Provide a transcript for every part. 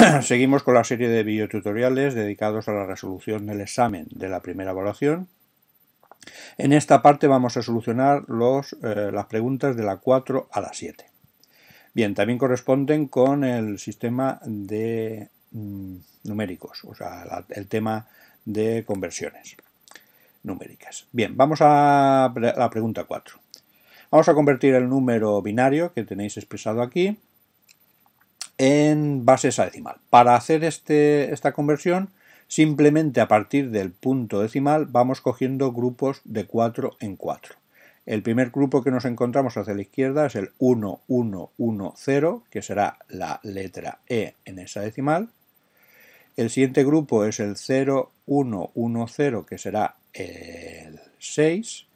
Seguimos con la serie de videotutoriales dedicados a la resolución del examen de la primera evaluación. En esta parte vamos a solucionar los, eh, las preguntas de la 4 a la 7. Bien, también corresponden con el sistema de mm, numéricos, o sea, el tema de conversiones numéricas. Bien, vamos a la pregunta 4. Vamos a convertir el número binario que tenéis expresado aquí en base decimal. Para hacer este, esta conversión, simplemente a partir del punto decimal vamos cogiendo grupos de 4 en 4. El primer grupo que nos encontramos hacia la izquierda es el 1110, que será la letra E en esa decimal. El siguiente grupo es el 0110, que será el 6.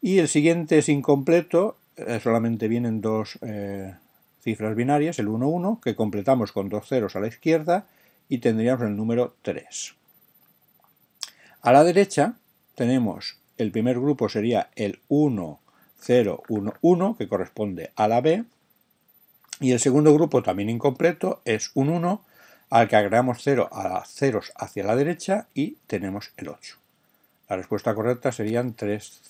Y el siguiente es incompleto, eh, solamente vienen dos, eh, cifras binarias, el 1, 1, que completamos con dos ceros a la izquierda y tendríamos el número 3. A la derecha tenemos el primer grupo sería el 1, 0, 1, 1, que corresponde a la B, y el segundo grupo, también incompleto, es un 1, al que agregamos 0 a ceros hacia la derecha y tenemos el 8. La respuesta correcta serían 3,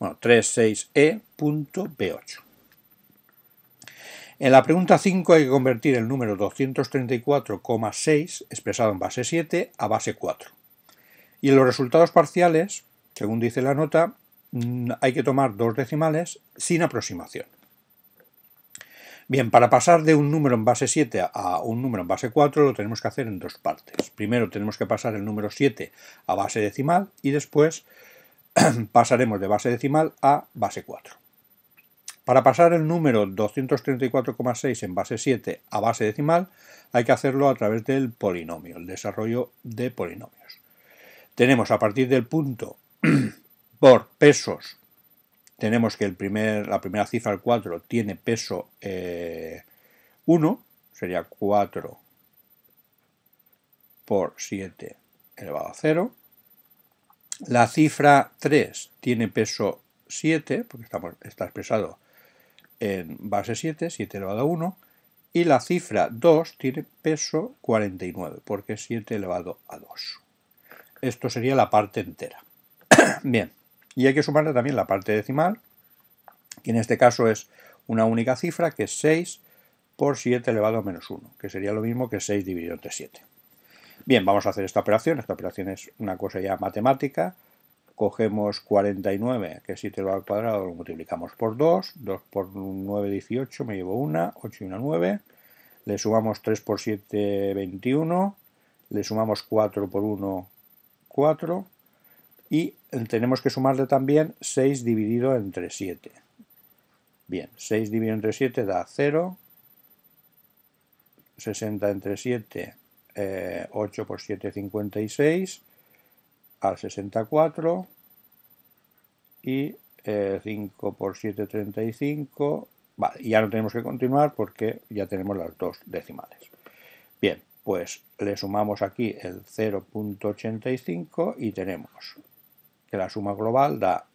bueno, 36E.B8. En la pregunta 5 hay que convertir el número 234,6 expresado en base 7 a base 4. Y en los resultados parciales, según dice la nota, mm, hay que tomar dos decimales sin aproximación. Bien, para pasar de un número en base 7 a un número en base 4 lo tenemos que hacer en dos partes. Primero tenemos que pasar el número 7 a base decimal y después pasaremos de base decimal a base 4. Para pasar el número 234,6 en base 7 a base decimal, hay que hacerlo a través del polinomio, el desarrollo de polinomios. Tenemos a partir del punto por pesos, tenemos que la primera cifra, el 4, tiene peso 1, eh, sería 4 por 7 elevado a 0. La cifra 3 tiene peso 7, porque está expresado en base 7, 7 elevado a 1, y la cifra 2 tiene peso 49, porque es 7 elevado a 2. Esto sería la parte entera. Bien, y hay que sumarle también la parte decimal, que en este caso es una única cifra, que es 6 por 7 elevado a menos 1, que sería lo mismo que 6 dividido entre 7. Bien, vamos a hacer esta operación. Esta operación es una cosa ya matemática cogemos 49, que es 7 al cuadrado, lo multiplicamos por 2, 2 por 9, 18, me llevo 1, 8 y 1, 9, le sumamos 3 por 7, 21, le sumamos 4 por 1, 4, y tenemos que sumarle también 6 dividido entre 7. Bien, 6 dividido entre 7 da 0, 60 entre 7, 8 eh, por 7, 56, al 64 y 5 eh, por 7, 35. Vale, ya no tenemos que continuar porque ya tenemos las dos decimales. Bien, pues le sumamos aquí el 0.85 y tenemos que la suma global da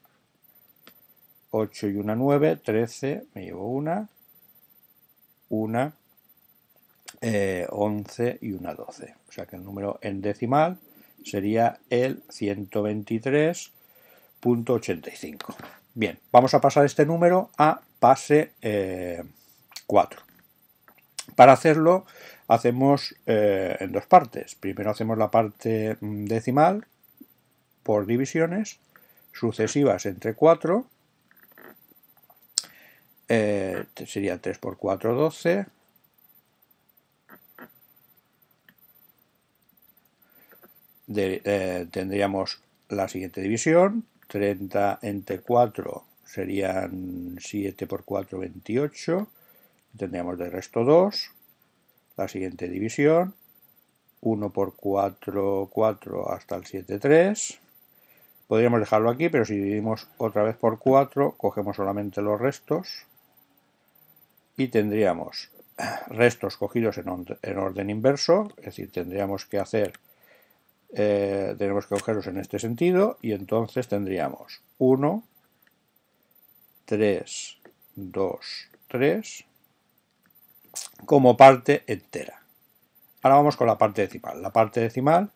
8 y una 9, 13, me llevo una, una, 11 eh, y una 12. O sea que el número en decimal sería el 123.85. Bien, vamos a pasar este número a pase 4. Eh, Para hacerlo hacemos eh, en dos partes. Primero hacemos la parte mm, decimal por divisiones sucesivas entre 4. Eh, sería 3 por 4, 12. Eh, tendríamos la siguiente división, 30 entre 4 serían 7 por 4, 28, tendríamos de resto 2, la siguiente división, 1 por 4, 4 hasta el 7, 3, podríamos dejarlo aquí, pero si dividimos otra vez por 4, cogemos solamente los restos y tendríamos restos cogidos en, en orden inverso, es decir, tendríamos que hacer eh, tenemos que cogerlos en este sentido y entonces tendríamos 1, 3, 2, 3 como parte entera. Ahora vamos con la parte decimal. La parte decimal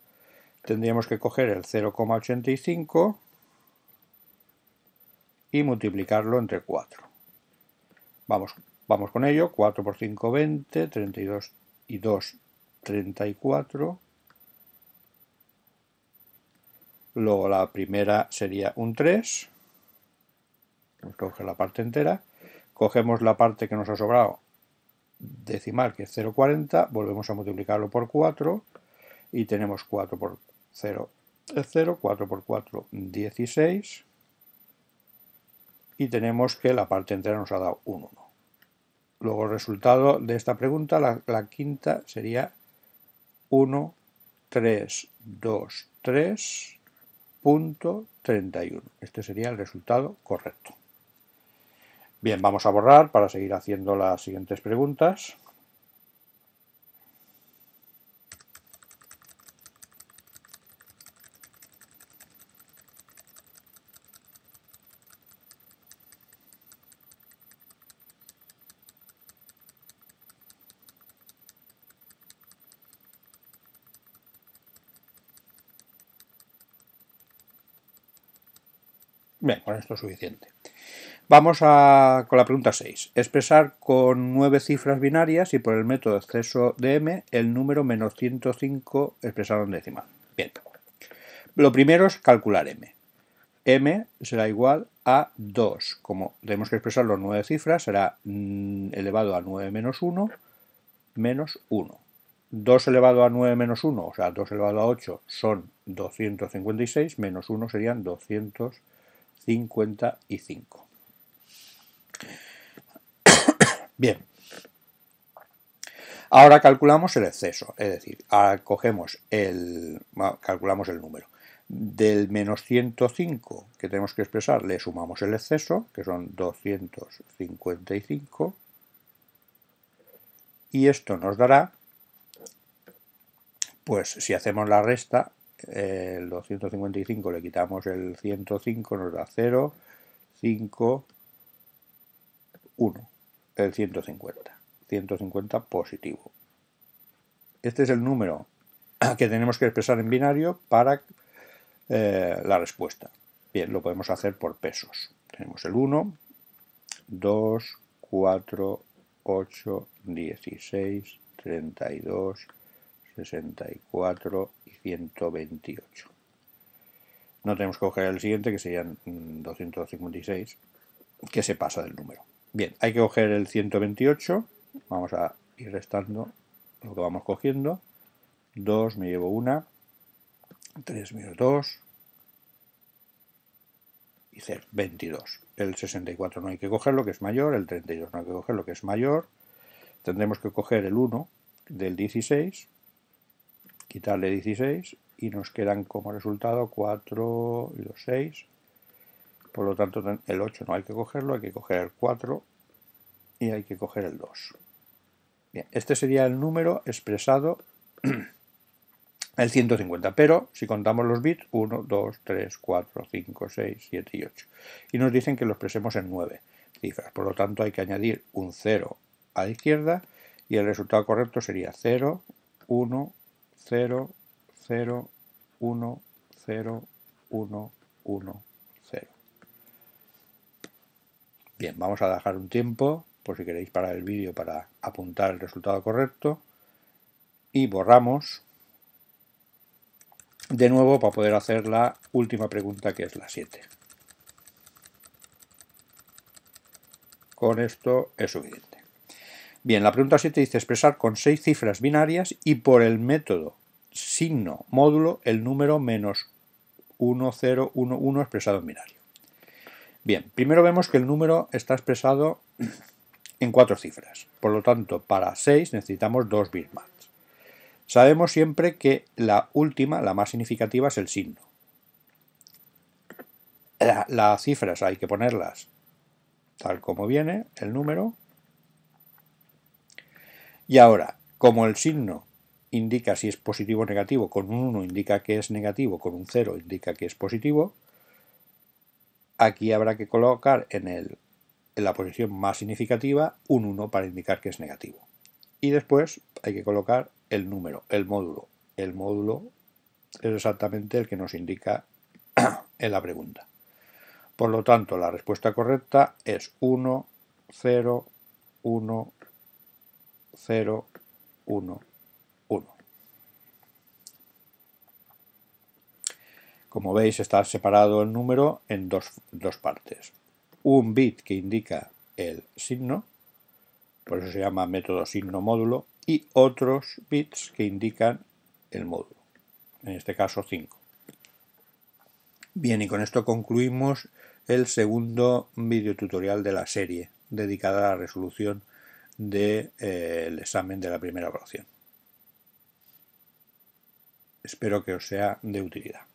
tendríamos que coger el 0,85 y multiplicarlo entre 4. Vamos, vamos con ello. 4 por 5, 20. 32 y 2, 34. Luego la primera sería un 3. cogemos coge la parte entera. Cogemos la parte que nos ha sobrado decimal, que es 0,40. Volvemos a multiplicarlo por 4. Y tenemos 4 por 0 es 0. 4 por 4, 16. Y tenemos que la parte entera nos ha dado un 1. Luego el resultado de esta pregunta, la quinta, sería 1, 3, 2, 3. .31 Este sería el resultado correcto. Bien, vamos a borrar para seguir haciendo las siguientes preguntas. Bien, con esto es suficiente. Vamos a, con la pregunta 6. Expresar con 9 cifras binarias y por el método de exceso de m el número menos 105 expresado en decimal. Bien. Lo primero es calcular m. m será igual a 2. Como tenemos que expresar los 9 cifras, será mm, elevado a 9 menos 1 menos 1. 2 elevado a 9 menos 1, o sea, 2 elevado a 8 son 256, menos 1 serían 256. 55. Bien. Ahora calculamos el exceso, es decir, cogemos el, calculamos el número. Del menos 105 que tenemos que expresar le sumamos el exceso, que son 255, y esto nos dará, pues si hacemos la resta, el 255 le quitamos el 105, nos da 0, 5, 1, el 150, 150 positivo. Este es el número que tenemos que expresar en binario para eh, la respuesta. Bien, lo podemos hacer por pesos. Tenemos el 1, 2, 4, 8, 16, 32, 64 y 128. No tenemos que coger el siguiente, que serían 256, mm, que se pasa del número. Bien, hay que coger el 128. Vamos a ir restando lo que vamos cogiendo. 2 me llevo 1, 3 menos 2 y 0, 22. El 64 no hay que cogerlo, que es mayor, el 32 no hay que cogerlo, que es mayor. Tendremos que coger el 1 del 16 quitarle 16 y nos quedan como resultado 4 y 2, 6. Por lo tanto, el 8 no hay que cogerlo, hay que coger el 4 y hay que coger el 2. Bien, este sería el número expresado, el 150, pero si contamos los bits, 1, 2, 3, 4, 5, 6, 7 y 8. Y nos dicen que lo expresemos en 9 cifras, por lo tanto hay que añadir un 0 a la izquierda y el resultado correcto sería 0, 1, 0, 0, 1, 0, 1, 1, 0. Bien, vamos a dejar un tiempo, por si queréis parar el vídeo para apuntar el resultado correcto. Y borramos de nuevo para poder hacer la última pregunta que es la 7. Con esto es suficiente. Bien, la pregunta 7 dice expresar con seis cifras binarias y por el método signo módulo el número menos 1011 expresado en binario. Bien, primero vemos que el número está expresado en cuatro cifras. Por lo tanto, para 6 necesitamos dos bits Sabemos siempre que la última, la más significativa, es el signo. las cifras hay que ponerlas tal como viene el número y ahora, como el signo indica si es positivo o negativo, con un 1 indica que es negativo, con un 0 indica que es positivo, aquí habrá que colocar en, el, en la posición más significativa un 1 para indicar que es negativo. Y después hay que colocar el número, el módulo. El módulo es exactamente el que nos indica en la pregunta. Por lo tanto, la respuesta correcta es 1, 0, 1, 0, 1, 1. Como veis está separado el número en dos, dos partes. Un bit que indica el signo, por eso se llama método signo módulo, y otros bits que indican el módulo, en este caso 5. Bien, y con esto concluimos el segundo tutorial de la serie, dedicada a la resolución del de, eh, examen de la primera evaluación. Espero que os sea de utilidad.